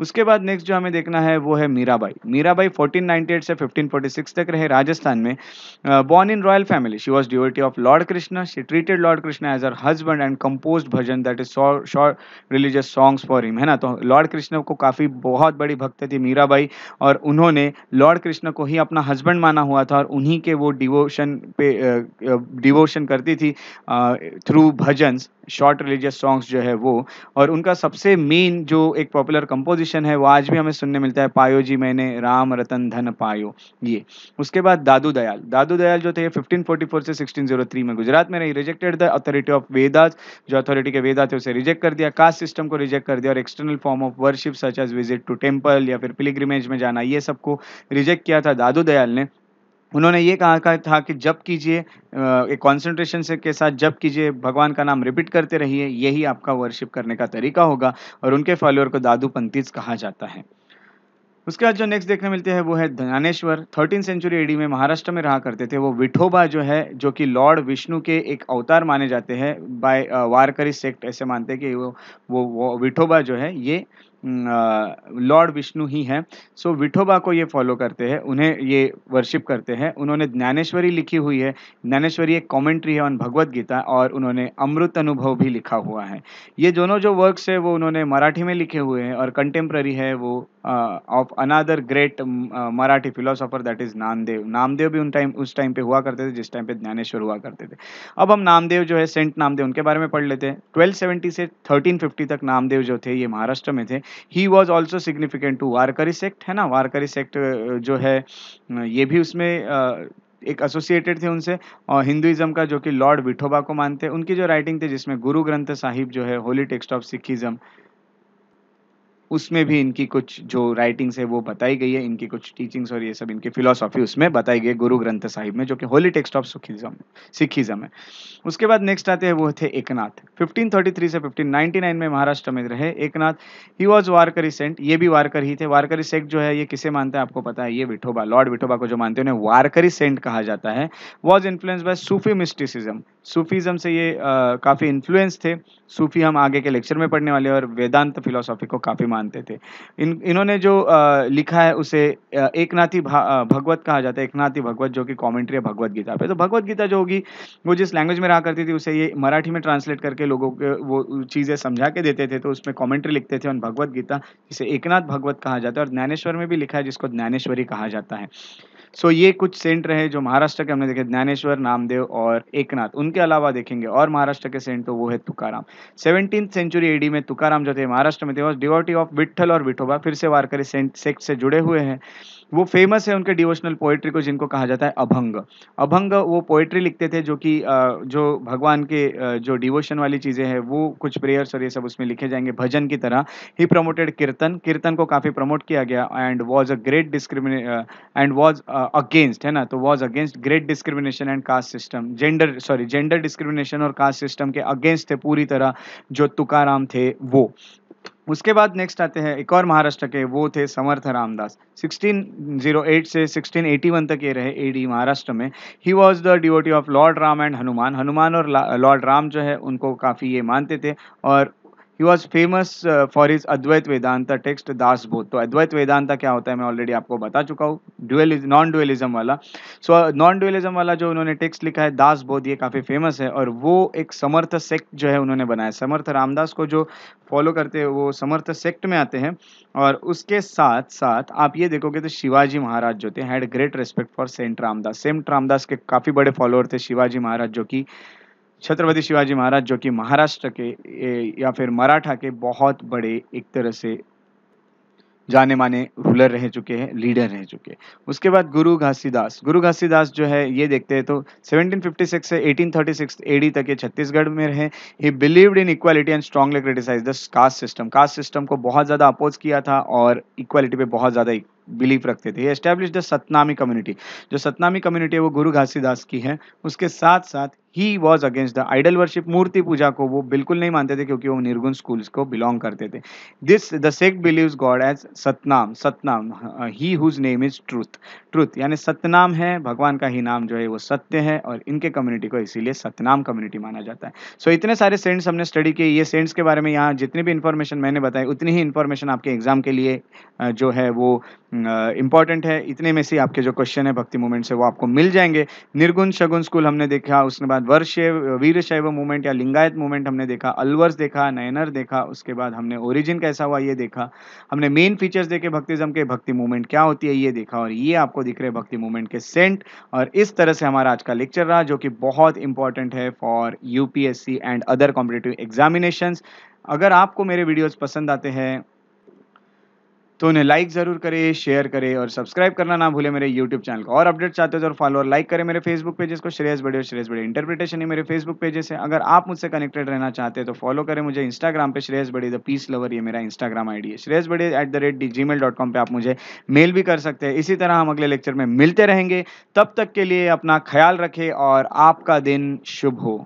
उसके बाद नेक्स्ट जो हमें देखना है वो है मीराबाई मीराबाई फोर्टीन से फिफ्टीन तक रहे राजस्थान में born in royal family she was devotee of lord Krishna she treated lord Krishna as her husband and compose bhajan that is short religious songs for him है ना तो लॉर्ड कृष्ण को काफ़ी बहुत बड़ी भक्त थी मीराबाई और और उन्होंने लॉर्ड कृष्ण को ही अपना हस्बैंड माना हुआ था और उन्हीं के वो डिवोशन पे डिवोशन करती थी through bhajan short religious songs जो है वो और उनका सबसे मेन जो एक पॉपुलर कंपोजिशन है वो आज भी हमें सुनने मिलता है पायो जी मैंने राम रतन धन पायो ये उसके बाद दादू दयाल दादू दयाल जो थे 1544 से 1603 में गुजरात में रही rejected the authority of Vedas जो अथॉरिटी के वेदा थे उसे रिजेक्ट कर दिया कास्ट सिस्टम को रिजेक्ट कर दिया और external form of worship such as visit to temple या फिर पिलिग्रिमेज में जाना ये सबको रिजेक्ट किया था दादू दयाल ने उन्होंने ये कहा का था कि जब कीजिए एक कॉन्सेंट्रेशन से के साथ जब कीजिए भगवान का नाम रिपीट करते रहिए यही आपका वर्शिप करने का तरीका होगा और उनके फॉलोअर को दादू पंतीज कहा जाता है उसके बाद जो नेक्स्ट देखने मिलते हैं वो है ज्ञानेश्वर थर्टीन सेंचुरी एडी में महाराष्ट्र में रहा करते थे वो विठोबा जो है जो कि लॉर्ड विष्णु के एक अवतार माने जाते हैं बाय वारकरी सेक्ट ऐसे मानते हैं कि वो वो, वो विठोबा जो है ये लॉर्ड विष्णु ही हैं सो विठोबा को ये फॉलो करते हैं उन्हें ये वर्शिप करते हैं उन्होंने ज्ञानेश्वरी लिखी हुई है ज्ञानेश्वरी एक कॉमेंट्री है ऑन भगवत गीता और उन्होंने अमृत अनुभव भी लिखा हुआ है ये दोनों जो वर्क्स है वो उन्होंने मराठी में लिखे हुए हैं और कंटेम्प्रेरी है वो of another great Marathi philosopher that is Namdev Namdev भी उन टाइम उस टाइम पे हुआ करते थे जिस टाइम पे ज्ञानेश्वर हुआ करते थे अब हम नामदेव जो है सेंट नामदेव उनके बारे में पढ़ लेते हैं 1270 से 1350 तक नामदेव जो थे ये महाराष्ट्र में थे he was also significant to Varkari sect है ना वारकरी सेक्ट uh, जो है uh, ये भी उसमें uh, एक एसोसिएटेड थे उनसे और हिंदुइज्म का जो कि लॉर्ड विठोबा को मानते हैं उनकी जो राइटिंग थी जिसमें गुरु ग्रंथ साहिब जो है होली टेक्स्ट ऑफ सिखिज्म उसमें भी इनकी कुछ जो राइटिंग्स है वो बताई गई है इनकी कुछ टीचिंग्स और ये सब इनकी फिलोसॉफी उसमें बताई गई गुरु ग्रंथ साहिब में जो कि holy text of Sikhism Sikhism है उसके बाद नेक्स्ट आते हैं वो थे एकनाथ 1533 से 1599 में महाराष्ट्र में रहे Eknath he was Varkari saint ये भी वारकरी ही थे वारकरी सेक्ट जो है ये किसे मानते हैं आपको पता है ये विठोबा लॉर्ड विठोबा को जो मानते हैं उन्हें वारकरी सेंट कहा जाता है was influence by Sufi mysticism Sufism से ये काफ़ी इन्फ्लुएंस थे सूफी हम आगे के लेक्चर में पढ़ने वाले और वेदांत फिलोसॉफी को काफ़ी मानते थे इन इन्होंने जो आ, लिखा है उसे एक नाथी भगवत कहा जाता है एक नाथी भगवत जो कि कॉमेंट्री है भगवत गीता पे तो भगवत गीता जो होगी वो जिस लैंग्वेज में रहा करती थी उसे ये मराठी में ट्रांसलेट करके लोगों के वो चीज़ें समझा के देते थे तो उसमें कॉमेंट्री लिखते थे ऑन भगवत गीता जिसे एकनाथ भगवत कहा जाता है और ज्ञानेश्वर में भी लिखा है जिसको ज्ञानेश्वरी कहा जाता है सो ये कुछ सेंट रहे जो महाराष्ट्र के हमने देखे ज्ञानेश्वर नामदेव और एकनाथ उनके अलावा देखेंगे और महाराष्ट्र के सेंट तो वो है तुकाराम सेवनटीन सेंचुरी एडी में तुकाराम जो थे महाराष्ट्र में थे डिवोटी ऑफ विट्ठल और विठोबा फिर से वारकरी सेंट सेक्ट से जुड़े हुए हैं वो फेमस है उनके डिवोशनल पोएट्री को जिनको कहा जाता है अभंग अभंग वो पोएट्री लिखते थे जो कि जो भगवान के जो डिवोशन वाली चीज़ें हैं वो कुछ प्रेयर्स और ये सब उसमें लिखे जाएंगे भजन की तरह ही प्रमोटेड कीर्तन कीर्तन को काफ़ी प्रमोट किया गया and was a great discrimination and was against है ना तो was against great discrimination and caste system gender sorry gender discrimination और कास्ट सिस्टम के अगेंस्ट थे पूरी तरह जो तुकाराम थे वो उसके बाद नेक्स्ट आते हैं एक और महाराष्ट्र के वो थे समर्थ रामदास 1608 से 1681 तक ये रहे एडी महाराष्ट्र में he was the devotee of lord Ram and Hanuman Hanuman और लॉर्ड राम जो है उनको काफ़ी ये मानते थे और he was famous for his Advaita Vedanta text Dasbodh तो अद्वैत वेदांता क्या होता है मैं ऑलरेडी आपको बता चुका हूँ डुअल नॉन डुअलिज्म वाला सो नॉन डुअलिज्म वाला जो उन्होंने टेक्स्ट लिखा है दासबोध ये काफ़ी फेमस है और वो एक समर्थ सेक्ट जो है उन्होंने बनाया समर्थ रामदास को जो फॉलो करते हैं वो समर्थ सेक्ट में आते हैं और उसके साथ साथ आप ये देखोगे तो शिवाजी महाराज जो थे had great respect for saint Ramdas saint Ramdas के काफ़ी बड़े फॉलोअर थे शिवाजी महाराज जो कि छत्रपति शिवाजी महाराज जो कि महाराष्ट्र के या फिर मराठा के बहुत बड़े एक तरह से जाने माने रूलर रह चुके हैं लीडर रह चुके हैं उसके बाद गुरु घासीदास गुरु घासीदास जो है ये देखते हैं तो 1756 से 1836 एडी तक ये छत्तीसगढ़ में रहे he believed in equality and strongly criticise the caste system caste system को बहुत ज़्यादा अपोज किया था और इक्वालिटी पे बहुत ज़्यादा बिलीव रखते थे एस्टेब्लिश द सतनामी कम्युनिटी जो सतनामी कम्युनिटी है वो गुरु घासीदास की है उसके साथ साथ he was against the idol worship मूर्ति पूजा को वो बिल्कुल नहीं मानते थे क्योंकि वो निर्गुण स्कूल्स को बिलोंग करते थे this the sect believe God as Satnam Satnam he whose name is truth truth यानी सतनाम है भगवान का ही नाम जो है वो सत्य है और इनके कम्युनिटी को इसीलिए सतनाम कम्युनिटी माना जाता है सो so, इतने सारे सेंट्स हमने स्टडी किए ये सेंट्स के बारे में यहाँ जितनी भी इन्फॉर्मेशन मैंने बताई उतनी ही इन्फॉर्मेशन आपके एग्जाम के लिए uh, जो है वो इम्पॉर्टेंट है इतने में से आपके जो क्वेश्चन है भक्ति मूवमेंट से वो आपको मिल जाएंगे निर्गुण शगुन स्कूल हमने देखा उसके बाद वीर शैव मूवमेंट या लिंगायत मूवमेंट हमने देखा अलवर्स देखा नयनर देखा उसके बाद हमने ओरिजिन कैसा हुआ ये देखा हमने मेन फीचर्स देखे भक्तिज्म के भक्ति मूवमेंट क्या होती है ये देखा और ये आपको दिख रहे भक्ति मूवमेंट के सेंट और इस तरह से हमारा आज का लेक्चर रहा जो कि बहुत इंपॉर्टेंट है for UPSC and other competitive examination अगर आपको मेरे वीडियोज़ पसंद आते हैं तो उन्हें लाइक ज़रूर करें शेयर करें और सब्सक्राइब करना ना भूले मेरे यूट्यूब चैनल को और अपडेट चाहते हो तो फॉलो और लाइक करें मेरे फेसबुक पेजेस को श्रेयस बड़े और श्रेयस बड़े इंटरप्रिटेशन ही मेरे फेसबुक पेजेस है अगर आप मुझसे कनेक्टेड रहना चाहते हैं तो फॉलो करें मुझे इंस्टाग्राम पर श्रेयस बड़े द पीस लवर ये मेरा इंस्टाग्राम आई है Shreyas Bade at the rate Gmail dot com पर आप मुझे मेल भी कर सकते हैं इसी तरह हम अगले लेक्चर में मिलते रहेंगे तब तक के लिए अपना ख्याल रखें और आपका दिन शुभ हो